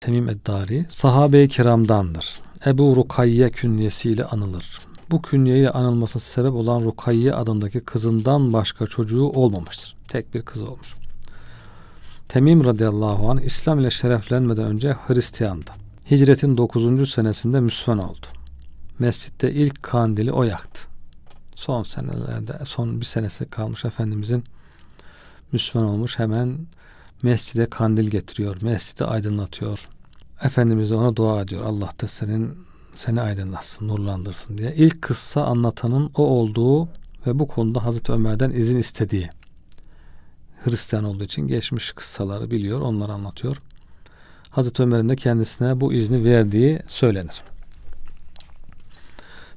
Temim Eddari sahabe-i kiramdandır. Ebu Rukayye künyesiyle anılır. Bu künyeyle anılmasına sebep olan Rukayye adındaki kızından başka çocuğu olmamıştır. Tek bir kızı olmuş. Temim radıyallahu anh İslam ile şereflenmeden önce Hristiyandı. Hicretin 9. senesinde Müslüman oldu. Mescitte ilk kandili o yaktı. Son senelerde, son bir senesi kalmış Efendimizin Müslüman olmuş hemen Mescide kandil getiriyor, mescidi aydınlatıyor. Efendimiz de ona dua ediyor. Allah da senin seni aydınlatsın, nurlandırsın diye. İlk kıssa anlatanın o olduğu ve bu konuda Hazreti Ömer'den izin istediği. Hristiyan olduğu için geçmiş kıssaları biliyor, onları anlatıyor. Hazreti Ömer'in de kendisine bu izni verdiği söylenir.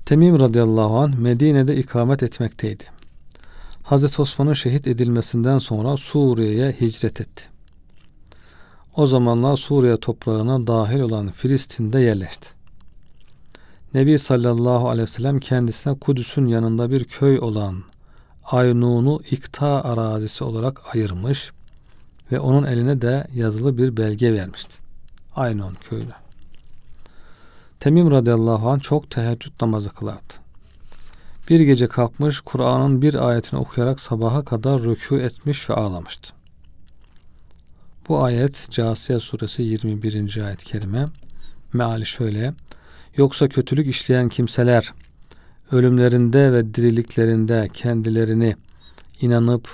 Temim radıyallahu an Medine'de ikamet etmekteydi. Hazreti Osman'ın şehit edilmesinden sonra Suriye'ye hicret etti. O zamanlar Suriye toprağına dahil olan Filistin'de yerleşti. Nebi sallallahu aleyhi ve sellem kendisine Kudüs'ün yanında bir köy olan Aynun'u ikta arazisi olarak ayırmış ve onun eline de yazılı bir belge vermişti. Aynun köyüne. Temim radıyallahu anh çok teheccüd namazı kılardı. Bir gece kalkmış Kur'an'ın bir ayetini okuyarak sabaha kadar rükû etmiş ve ağlamıştı. Bu ayet Câsiye suresi 21. ayet-i kerime meali şöyle Yoksa kötülük işleyen kimseler ölümlerinde ve diriliklerinde kendilerini inanıp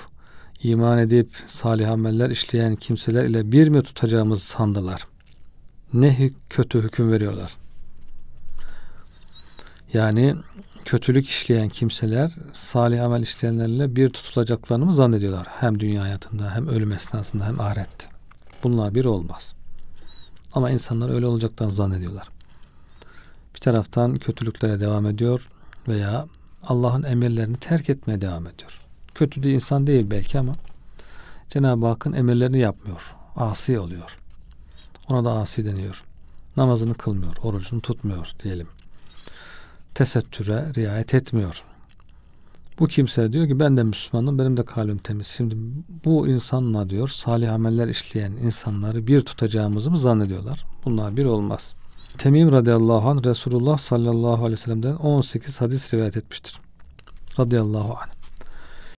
iman edip salih ameller işleyen kimseler ile bir mi tutacağımız sandılar. Ne kötü hüküm veriyorlar. Yani kötülük işleyen kimseler salih amel işleyenlerle bir tutulacaklarını mı zannediyorlar? Hem dünya hayatında hem ölüm esnasında hem ahirette. Bunlar bir olmaz. Ama insanlar öyle olacaktan zannediyorlar. Bir taraftan kötülüklere devam ediyor veya Allah'ın emirlerini terk etmeye devam ediyor. Kötü bir insan değil belki ama Cenab-ı Hakk'ın emirlerini yapmıyor. Asi oluyor. Ona da asi deniyor. Namazını kılmıyor, orucunu tutmuyor diyelim tesettüre riayet etmiyor. Bu kimse diyor ki ben de Müslümanım, benim de kalbim temiz. Şimdi bu insanla diyor salih ameller işleyen insanları bir tutacağımızı mı zannediyorlar? Bunlar bir olmaz. Temim radıyallahu anh Resulullah sallallahu aleyhi ve sellem'den 18 hadis rivayet etmiştir. Radıyallahu anh.